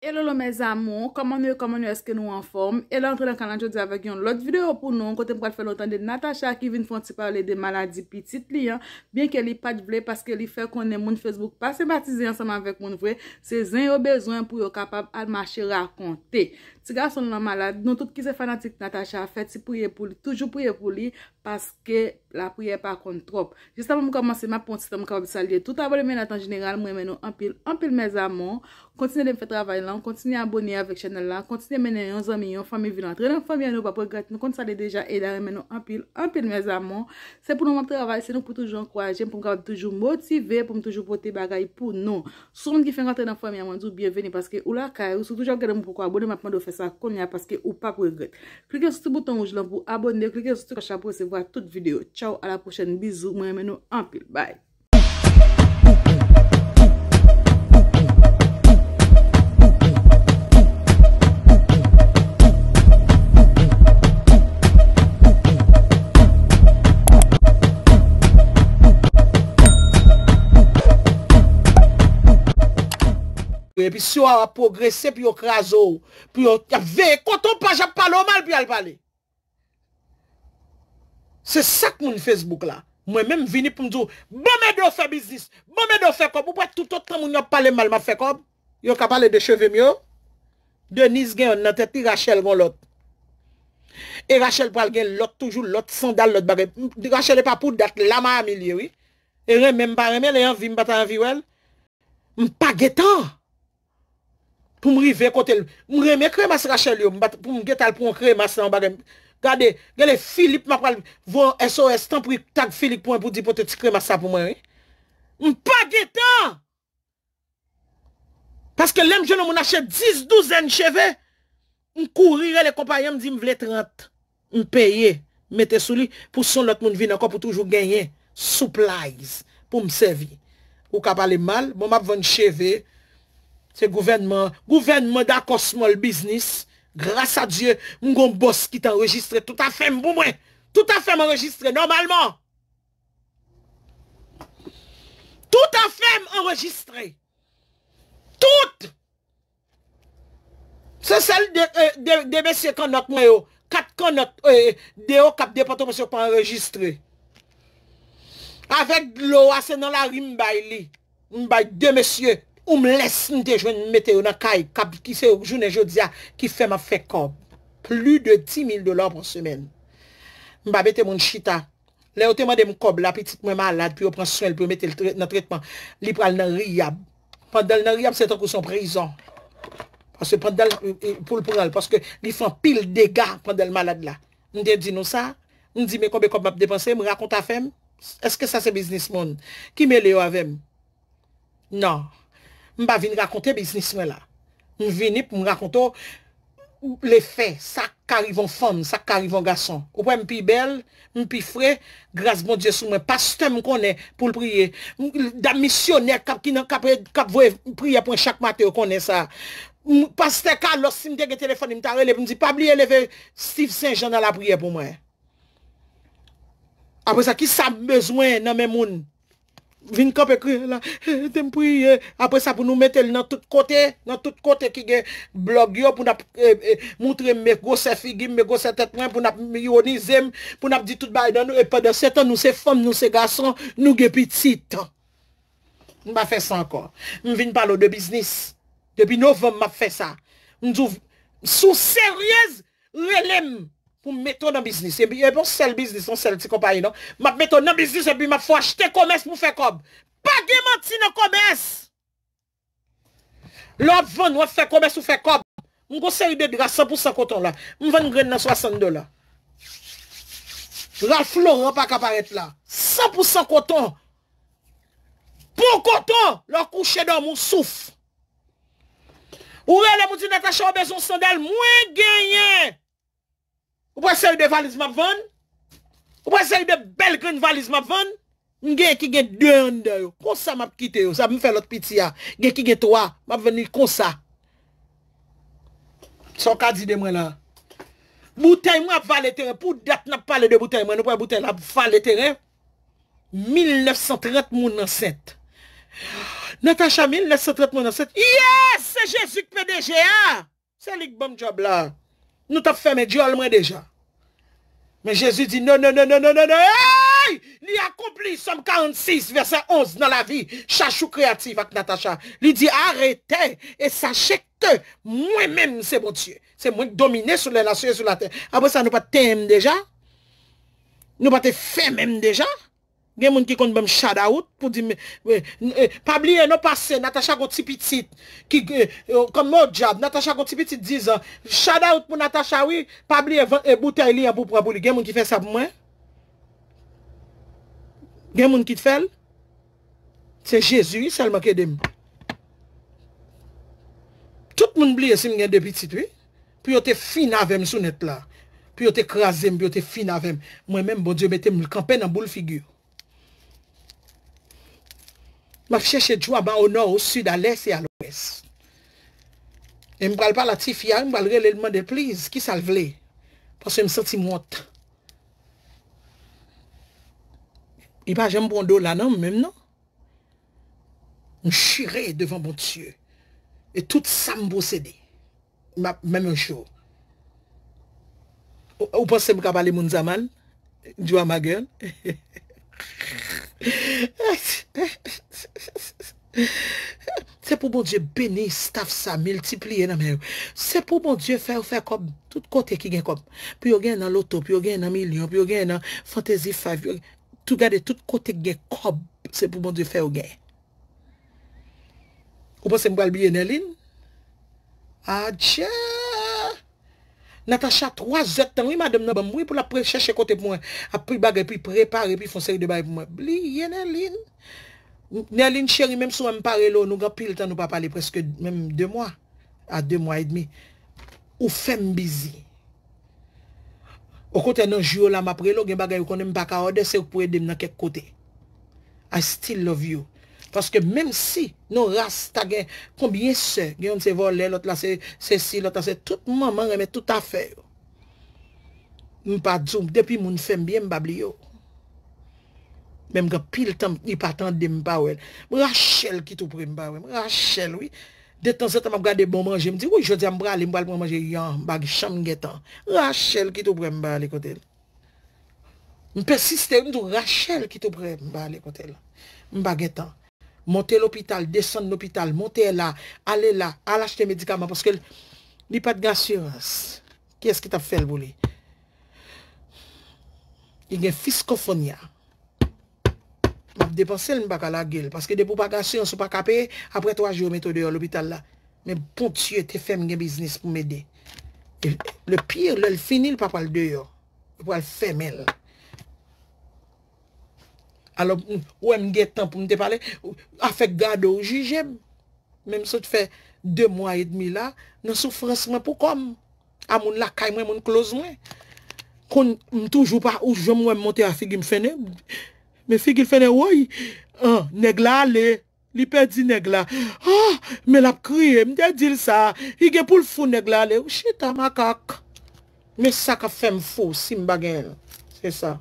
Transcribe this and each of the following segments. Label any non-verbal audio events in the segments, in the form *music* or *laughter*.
Hello lo mez amon, koman nou e koman nou eske nou an form? E la antre lan kanan jodi avak yon lot videyo pou nou Kote mkwa te fè lontan de Natasha ki vin fwant se parle de maladi pitit li an Bien ke li pat ble paske li fè konen moun Facebook pas se batize ansaman vek moun vwe Se zin yo bezwen pou yo kapab almache rakonte Ti gar son nan malade, nou tout ki se fanatik Natasha Fè ti pouye pou li, toujou pouye pou li Paske la pouye par kon trop Just apon mkwaman se mapon, sit apon mkwaman salye Tout apon mwen atan general, mwen mwen nou anpil, anpil mez amon Kontine de mfè travay nou continuez on continue à abonner avec channel là, continue à mener un ami, une famille vient entrer dans la famille, nous pas regretter, nous continuons déjà et là maintenant un pile, un pile mes amants C'est pour nous notre travail, c'est nous pour toujours encourager, pour nous toujours motiver, pour nous toujours porter bagaille pour nous. Sont qui fait entrer dans la famille, bienvenue parce que ou là caillou, surtout toujours regarder pourquoi abonner maintenant de faire ça qu'on y a parce que ou pas regret. Cliquez sur ce bouton rouge là pour abonner, cliquez sur ce cloche pour recevoir toutes vidéos. Ciao, à la prochaine, bisous, moi maintenant un pile. Bye. Pi sou a progresè, pi yo kraso Pi yo ve, konton pa jap palo mal Pi al pale Se sak moun Facebook la Mwen men m vini pou m zou Mwen men do sa bizis, mwen men do sa kop Mwen m wè toutot tan moun yo pale mal ma fe kop Yo ka pale de cheve myo Denis gen yon natet I Rachel gon lot E Rachel pral gen lot toujou Lot sandal lot bagay Rachel e pa pou dat lama amilye E mwen men m bareme le yon vim bata yon viwel M pa geta pou m rive kote l, m reme kremasa rachel yo, pou m getal pou m kremasa an bagan. Gade, gade Filip ma kwa l, vwa SOS, tanpou yi tag Filip poin pou di poteti kremasa pou m. Eh? M pa getan! Paske lem jeno m ou nache 10-12 en cheve, m kouri re le kompa yon, m di m vle 30. M peye, m mete sou li, pou son lot moun vi nan kon, pou toujou genye. Supplies pou m sevi. Ou ka pale mal, bon ma pou ven cheve, se gouvenman, gouvenman da kosmol biznis, grasa die, mwen gon bos ki te enregistre, tout a fem bou mwen, tout a fem enregistre, normalman. Tout a fem enregistre. Tout. Se sel de mesye konot mwen yo, kat konot, euh, de yo kap, de pato mwen ah, yo pa enregistre. Avek lo, se nan la rim bay li, mbay, de mesye, Ou mles mte jwen mette ou nan kay, kab ki se ou jounen jodia ki fèman fè kob. Plu de 10.000 dolar pou semen. Mba bete moun chita. Lè ou te mwen dem kob la, piti mwen malad, pi ou pranswen l pou mette nan tretman. Li pral nan riyab. Pandel nan riyab, se tan kou son preizan. Pase pandel pou l pral, paske li fè pil dega pandel malad la. Mde di nou sa, mdi mwen kob e kob mab depanse, mwen rakon ta fèm. Eske sa se biznis moun? Ki me le ou avèm? Nan. Mba vin rakonte biznis mwen la. M vin ip m rakonto le fe, sa karivon fon, sa karivon gason. Ope m pi bel, m pi fre, grase bon Diyos ou mwen. Pastè m konen pou l priye. Da misyoner kap vwe priye pou en chak mate ou konen sa. Pastè ka, los si m dege telefon, m ta releve, m di pabli releve, Steve Saint-Jean nan la priye pou mwen. Apo sa ki sa bezwen nan men moun. Vin kop ekri la, tempouye, apre sa pou nou mette l nan tout kote, nan tout kote ki ge blog yo pou nap eh, eh, moutre me go se figi, me go se tetman, pou nap mionizem, pou nap di tout bay nan nou, epa dan setan nou se fom, nou se gason, nou ge pititan. Mwa fe san kon, m vin palo de biznis, depi novem mwa fe sa, sou seryez relem. pou meton nan biznis, ebi ebon sel biznis an sel ti kompaye nan, map meton nan biznis ebi map fwa achete komes mou fe kob pagye manti nan komes la ven wap fe komes mou fe kob mou konsen ide dira 100% koton la mou ven gren nan 62 la la flou wap ak aparet la 100% koton pou bon koton la kouche do moun souf ouwe le mou di nan kachan wap bezon sandel mwen genyen Ou pwese yu de valiz m ap ven? Ou pwese yu de bel gren valiz m ap ven? Nge yu ki gen 2 ender yo. Kon sa m ap kite yo. Sa m fè lot piti ya. Gen ki gen 3. M ap veni kon sa. So kadi de mwen la. Bouteille m ap valete re. Pou dat nap pale de bouteille m. Mwen nou pwese bouteille la valete re. 1930 moun nan 7. Natasha Mil, 1930 moun nan 7. Yes! Se jesu k pdga. Se lik bom job la. Nous t'avons fermé Dieu moins déjà. Mais Jésus dit non, non, non, non, non, non, non. Hey! Il accomplit Somme 46, verset 11 dans la vie. Chachou créatif avec Natacha. Il dit arrêtez et sachez que moi-même c'est mon Dieu. C'est moi qui domine sur les nations sur la terre. Après ça, nous pas t'aime déjà. Nous pas te même déjà. Gen moun ki kont bèm shout out pou di mè... Pabli e nou pase, Natacha gò ti pitit. E, e, kon mò djab, Natacha gò ti pitit dizan, shout out pou Natacha wè, Pabli e boute a li a boupra boulè. Gen moun ki fè sa pou mwen? Gen moun ki fè lè? Se Jezou yè, salman kè dem. Tout moun bli e sim gen de pitit wè, pi yo te fin avèm sou net la. Pi yo te krasèm, pi yo te fin avèm. Mwen mèm bon Diyo betèm, mwen kampè nan bou l figyou. m'a cherché du à au nord, au sud, à l'est et à l'ouest. Et je ne pas la tifia, hein, je parle l'élément de please, qui ça le Parce que je me sens honte. Il pas j'aime prendre dos là non, même non. Je chirai devant mon Dieu. Et tout ça me possédé. Même un jour. Vous pensez que je vais parler mon zaman? Dieu à ma gueule? *laughs* Se pou moun diye beni staf sa Multipliye nan men Se pou moun diye fè ou fè kob Tout kote ki gen kob Pi yo gen nan loto, pi yo gen nan milyon Pi yo gen nan fantasy five Tou gade tout kote gen kob Se pou moun diye fè ou gen Opo se mbwal biye nen lin Adjè Natacha, 3 zet tan, wè mwen adem nan ban, mwen pou la precheche kote pou mwen, apri bagay, apri prepare, apri fonseri de bagay pou mwen. Bli, yè nan lin. Nan lin chèri, mèm sou mwen pare lo, nou gapil tan nou pa pale, preske mèm 2 mwa, a 2 mwa et demi. Ou fèm bizi. Okote nan jyo la ma prelo, gen bagay ou konen baka ode, se ou pou edem nan kèk kote. I still love you. Foske menm si nou rast agen konbyen se, gen yon se vole, lot la se, se si, lot la se, tout maman reme tout afer. Mwen pa djoum, depi moun fèm byen mbabli yo. Menm ka pil tam, yi patan de mba wè. Rachel ki tou pre mba wè. Rachel, wè. De tan se tam ap gade bon manje, mdi wè, jodi am bral, mbal bon manje, yon, bagi chan mgetan. Rachel ki tou pre mba wè kote. Mwen pesiste, mwen tou, Rachel ki tou pre mba wè kote. Mba ghetan. Montè l'hôpital, deson l'hôpital, montè la, ale la, alachte medikama. Paske li pat gassurans, kyes ki tap fèl bou li? I gen fiskofonia. Map depanse l mi baka la gil, paske de pou pat gassurans ou pa kape, apre 3 jou meto deyo l'hôpital la. Men bon pou t'ye te fèm gen biznis pou mède. Le pyr, l finil pa pal deyo, pou al fèm el. alo oue mge tan pou mde pale, a fek gado ou ju jem. Mem sou te fe, de mwa et demi la, nan soufransman pou kom. A moun lakay mwen moun kloz mwen. Kon m toujou pa, ou jom mwen monte a figil fene, me figil fene woy, negla ah, le, li pe di negla, ah, me la kriye, m de dil sa, i gen pou l fou negla le, ou chita makak. Me sa ka fem fou, si m bagen, se sa.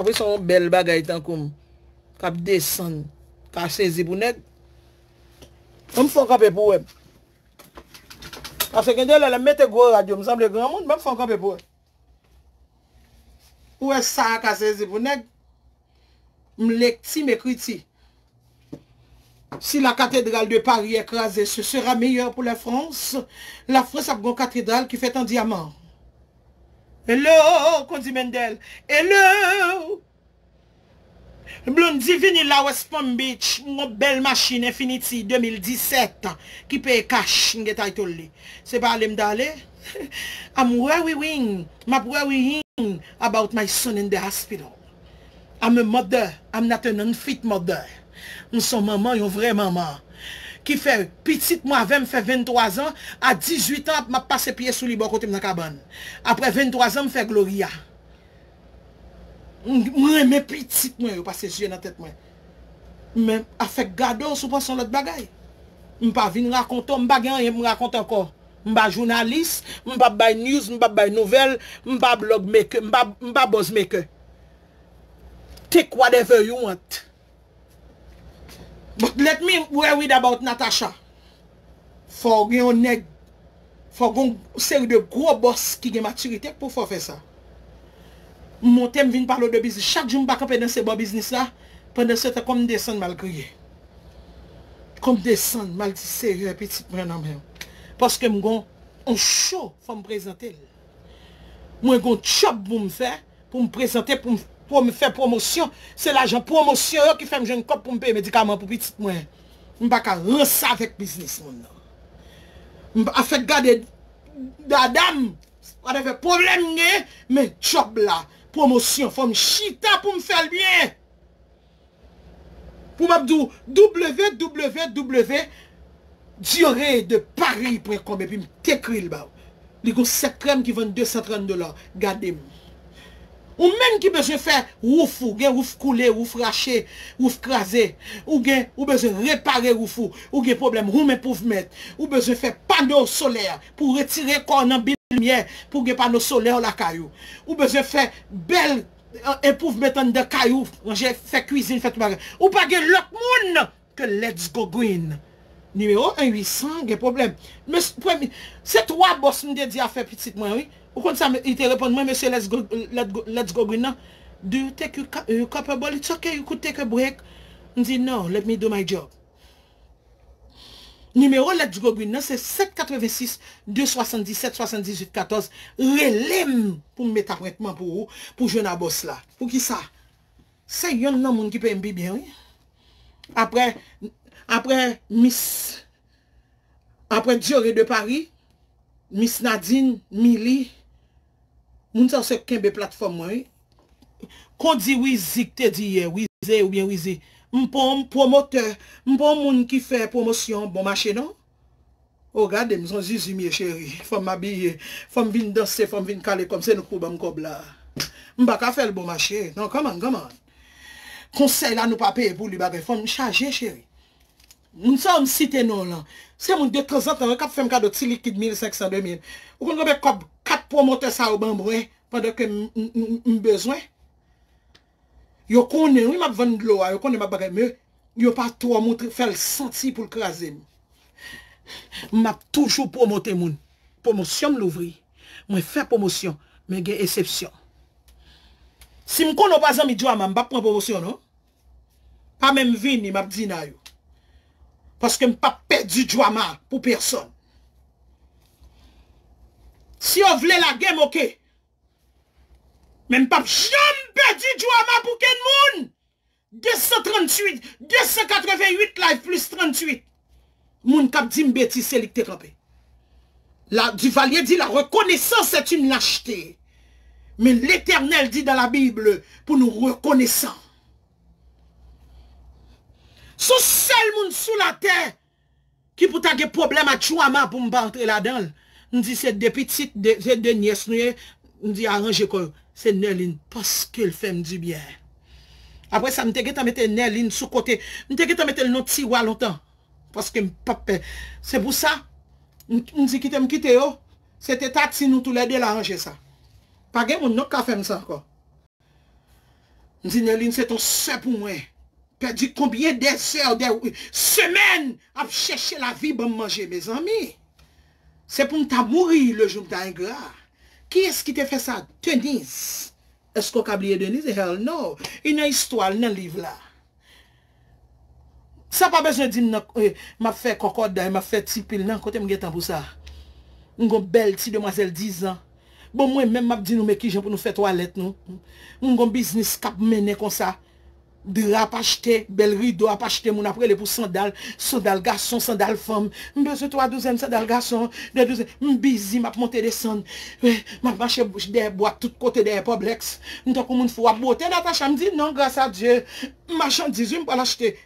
Avwè son bel bagay tan koum, kap desen, kase zibounèd, mèm fòn kapè pou wè. Asè genè lè, lè mète gwo radyo, mèm zan mèm lè gran moun, mèm fòn kapè pou wè. Ouè e sa, kase zibounèd, mèm lek ti mèk wè ti. Si la katedral de Paris ekraze, se sera meyèr pou la France, la France ap gon katedral ki fèt an diamant. Hello, Kondi Mendel. Hello. Blondi Vinila West Palm Beach. Mwen bel masjine finiti 2017. Ki pey kash nge taytou li. Se pa ale mdale? *laughs* I'm worry wing. Map worry wing about my son in the hospital. I'm a mother. I'm not an unfit mother. Mwen son maman yon vre maman. Ki fè, pitit mwen avè m fè 23 an, a 18 an ap m ap pase piye sou libo kote m nan kaban. Apre 23 an m fè gloria. Mwen mè pitit mwen yo, pase jè nan tèt mwen. Mwen a fè gado sou pasan lot bagay. Mwen pa vin rakonto, mwen pa gen yon yon rakonto akor. Mwen pa jounalist, mwen pa bay news, mwen pa bay nouvel, mwen pa blog maker, mwen pa boss maker. Take whatever you want. But let me worry about Natasha. For yon neg, for yon sèri de gros boss ki gen maturite pou fò fè sa. Moun tem vin par lò de biznis. Chak joun bak apè nan se bo biznis la, pwè nan sè te kom desan mal kriye. Kom desan mal disè, repitit mwen an mè. Paske mwen gon, an chò fò m prezante. Mwen gon tchop pou m fè, pou m prezante pou m fè. pou mwen fè promosyon, se l'ajan promosyon yo ki fèm jen kop pou mwen pè medikaman pou piti mwen. Mwen baka rosa avèk biznis, mwen nan. A fèk gade d'adam, wadè fè problem nè, mwen tchob la, promosyon fèm chita pou mwen fèl bè. Pou mwen apdou, WWW, Diorè de Paris, pou mwen kombe, pou mwen tekri l'bou. Lè kou sèkrem ki vèn 230 dolar, gade mwen. Ou men ki beze fè wouf ou, gen wouf koule, wouf rachè, wouf krasè. Ou gen, ou beze repare wouf ou, ou gen problem, ou men pouf met. Ou beze fè panor solèr, pou retire konan bil miè, pou gen panor solèr la kayou. Ou beze fè bel, en pouf met an de kayou, wangè fè kouizine, fè kouizine. Ou pa gen lòk moun, ke let's go green. Nime yo, 1 800 gen problem. Mè, premi, set wabos mde di a fè pitit mwen wè. Ou kon sa ite repon, mwen mese Let's Go Green nan, do you take a cup of boll, it's ok, you could take a break. Ndi, no, let me do my job. Numero Let's Go Green nan, se 786-277-7814, relem pou mwen met akwetman pou ou, pou jwena bos la. Ou ki sa, se yon nan moun ki pe mbi byon. Apre, apre Miss, apre Diori de Paris, Miss Nadine, Millie, Moun sa se kembe platfom mwen e. Kondi wizi kte diye. Wizi e oubyen wizi. Mpon promoteur. Mpon moun ki fe promosyon. Bon machè nan? Ou oh, gade mson zizumye chèri. Fom mabiyye. Fom vin dosse. Fom vin kale komse nou kouba mkob la. Mbak a fel bon machè. Nan kaman kaman. Konsey la nou pa peye pou li bagay. Fom mchaje chèri. Moun sa msite nan lan. Se moun de 300 an. Kap fem kado ti likid 1500 mien. Ou kon gobe kob. Promote sa ou ban mwen, pandeke m bezwen. Yo konen, yo m ap vende lo a, yo konen m ap bagay mwen, yo pa to a moutre, fèl senti pou l krasen. M ap toujou promote moun. Promotion m louvri. Mwen fèl promotion, men gen esepsyon. Si m konen wazan mi djwa man, m bak pon promotion, no? Pa men vini, m ap dina yo. Paske m pa pedi djwa man pou person. Si yo vle la gen, mokè. Men pap, jom pe di djou ama pou ken moun. 238, 288 la e plus 38. Moun kap di mbeti selik te kapè. La, di valye di la, rekonesan se ti m lacheté. Men l'éternel di da la Bible pou nou rekonesan. Sou sel moun sou la te, ki pou ta ge problem a djou ama pou m batre la denl. Nou di se depitit, se denyes nouye, nou di aranje kon, se Nerlin, poske l fèm di biè. Apoè sa, nou te gete a mette Nerlin sou kote, nou te gete a mette l nou tiwa lontan, poske l papè. Se pou sa, nou di kitem kite yo, se te tak si nou tou lede l aranje sa. Pagè pou nou ka fèm sa kon. Nou di Nerlin, se ton se pou mwen, perdi konbye desè ou desè, semen ap chèche la vi bèm manje, mè zanmi. Se pou m ta mouri le joum ta engla. Ki eski te fe sa? Twenis. Esko kabliye twenis? Hell no. Yon yon histwal nan liv la. Sa pa bezne di m na eh, ma fe kokoda e ma fe tipil nan kote m ge tan pou sa. M kon bel ti demazel dizan. Bo mwen menm ap di nou me ki jan pou nou fe toalet nou. M kon biznis kap mene kon sa. Drap achete, bel rido apachete moun aprele pou sandal, sandal gason, sandal fom. Mbeze to a dozen sandal gason, de dozen, mbezi map monte deson. Mbeche bouch de bo a tout kote de epopleks. Mwen takou moun fwa bote nata chanm di nan grasa Dje. Mbeche an dizi mbeche lachete.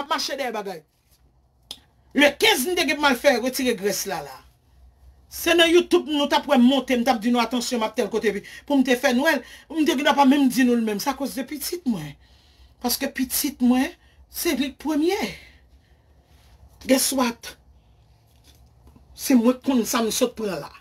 Mbeche de epagay. Le kez n de ge mal fè, weti le gres la la. Se nan YouTube nou tap wè m montè, m tap di nou atensyon m ap tel kote pi. Pou m te fè nouè, m dek wè nan pa mè m di nou l mèm. Sa kos de pitit mwen. Paske pitit mwen, se vè pwè miè. Gè swat, se m wè kon sa m sot pwè la.